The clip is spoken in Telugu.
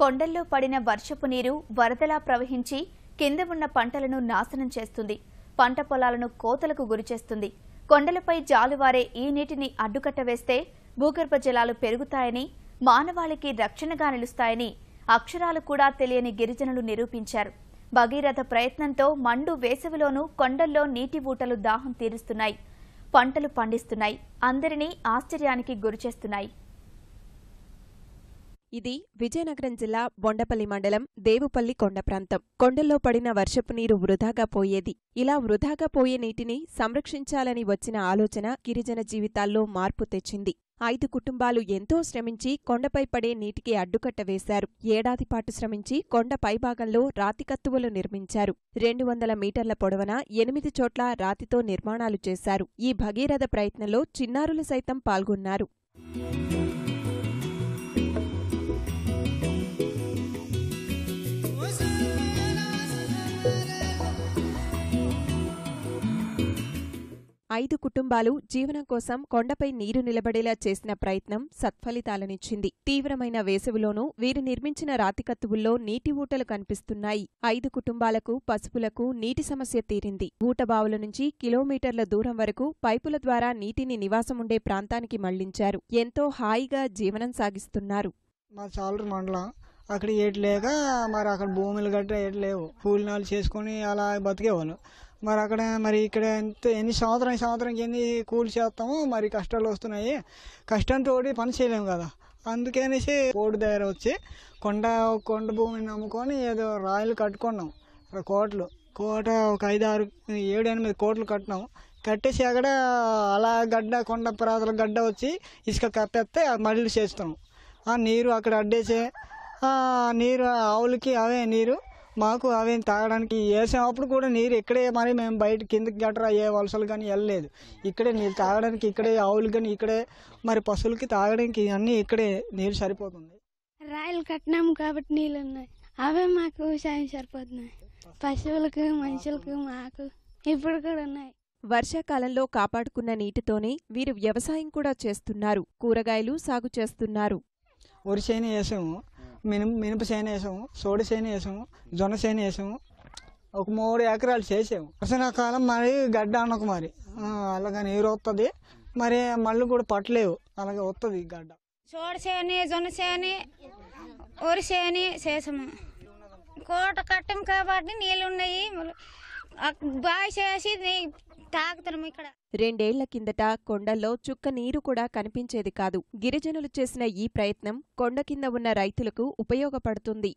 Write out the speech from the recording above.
కొండల్లో పడిన వర్షపు నీరు వరదలా ప్రవహించి కింద ఉన్న పంటలను నాశనం చేస్తుంది పంట పొలాలను కోతలకు గురిచేస్తుంది కొండలపై జాలువారే ఈ నీటిని అడ్డుకట్ట వేస్తే భూగర్భ జలాలు పెరుగుతాయని మానవాళికి రక్షణగా నిలుస్తాయని అక్షరాలు కూడా తెలియని గిరిజనులు నిరూపించారు భగీరథ ప్రయత్నంతో మండు వేసవిలోనూ కొండల్లో నీటి ఊటలు దాహం తీరుస్తున్నాయి పంటలు పండిస్తున్నాయి అందరినీ ఆశ్చర్యానికి గురిచేస్తున్నాయి ఇది విజయనగరం జిల్లా బొండపల్లి మండలం దేవుపల్లి కొండ ప్రాంతం కొండల్లో పడిన వర్షపు నీరు వృధాగా పోయేది ఇలా వృధాగా పోయే నీటిని సంరక్షించాలని వచ్చిన ఆలోచన గిరిజన జీవితాల్లో మార్పు తెచ్చింది ఐదు కుటుంబాలు ఎంతో శ్రమించి కొండపై పడే నీటికి అడ్డుకట్ట వేశారు ఏడాది పాటు శ్రమించి కొండ పైభాగంలో రాతికత్తువులు నిర్మించారు రెండు వందల మీటర్ల పొడవన ఎనిమిది చోట్ల రాతితో నిర్మాణాలు చేశారు ఈ భగీరథ ప్రయత్నంలో చిన్నారులు సైతం పాల్గొన్నారు ఐదు కుటుంబాలు జీవనం కోసం కొండపై నీరు నిలబడేలా చేసిన ప్రయత్నం సత్ఫలితాలనిచ్చింది తీవ్రమైన వేసవిలోనూ వీరు నిర్మించిన రాతికత్తువుల్లో నీటి ఊటలు కనిపిస్తున్నాయి ఐదు కుటుంబాలకు పసుపులకు నీటి సమస్య తీరింది ఊటబావుల నుంచి కిలోమీటర్ల దూరం వరకు పైపుల ద్వారా నీటిని నివాసముండే ప్రాంతానికి మళ్లించారు ఎంతో హాయిగా జీవనం సాగిస్తున్నారు అక్కడ ఏట్లేక మరి అక్కడ భూములు గట్రా ఏట్లేవు కూలినాలు చేసుకొని అలా బతికేవాళ్ళు మరి అక్కడ మరి ఇక్కడ ఎంత ఎన్ని సంవత్సరం సంవత్సరం ఎన్ని కూలి చేస్తాము మరి కష్టాలు వస్తున్నాయి కష్టంతో పని చేయలేము కదా అందుకనేసి కోడి దగ్గర వచ్చి కొండ కొండ భూమిని నమ్ముకొని ఏదో రాయలు కట్టుకున్నాం కోట్లు కోట ఒక ఐదు ఆరు ఏడు ఎనిమిది కోట్లు కట్టినాం కట్టేసి అక్కడ అలా గడ్డ కొండ ప్రాతల గడ్డ వచ్చి ఇసుక కప్పేస్తే మళ్ళీ చేస్తున్నాం ఆ నీరు అక్కడ అడ్డేసే నీరు ఆవులకి అవే నీరు మాకు అవి తాగడానికి వేసేటప్పుడు కూడా నీరు ఇక్కడే మరి మేము బయట కిందకి గట్రా ఏ వలసలు కానీ వెళ్ళలేదు ఇక్కడే నీరు తాగడానికి ఇక్కడే ఆవులు కానీ ఇక్కడే మరి పశువులకి తాగడానికి అన్నీ ఇక్కడే నీరు సరిపోతుంది రాయలు కట్టినాము కాబట్టి నీళ్ళు ఉన్నాయి అవే మాకు సాయం సరిపోతున్నాయి పశువులకు మనుషులకు మాకు ఇప్పుడు కూడా ఉన్నాయి వర్షాకాలంలో కాపాడుకున్న నీటితోనే వీరు వ్యవసాయం కూడా చేస్తున్నారు కూరగాయలు సాగు చేస్తున్నారు వరిసేని వేసాము మినుము మినప చేను వేసాము సోడి చేను వేసాము జొన్న చేను వేసాము ఒక మూడు ఎకరాలు చేసాము కాలం మరి గడ్డ అనకు మరి అలాగే నీరు వస్తుంది మరి మళ్ళీ కూడా పట్టలేవు అలాగే వస్తుంది గడ్డ సోడి చేని జొన్న చేని ఒరి చేని చేసాము కోట కట్టం కాబట్టి నీళ్ళు ఉన్నాయి రెండేళ్ల కిందట కొండల్లో చుక్క నీరు కూడా కనిపించేది కాదు గిరిజనులు చేసిన ఈ ప్రయత్నం కొండ కింద ఉన్న రైతులకు ఉపయోగపడుతుంది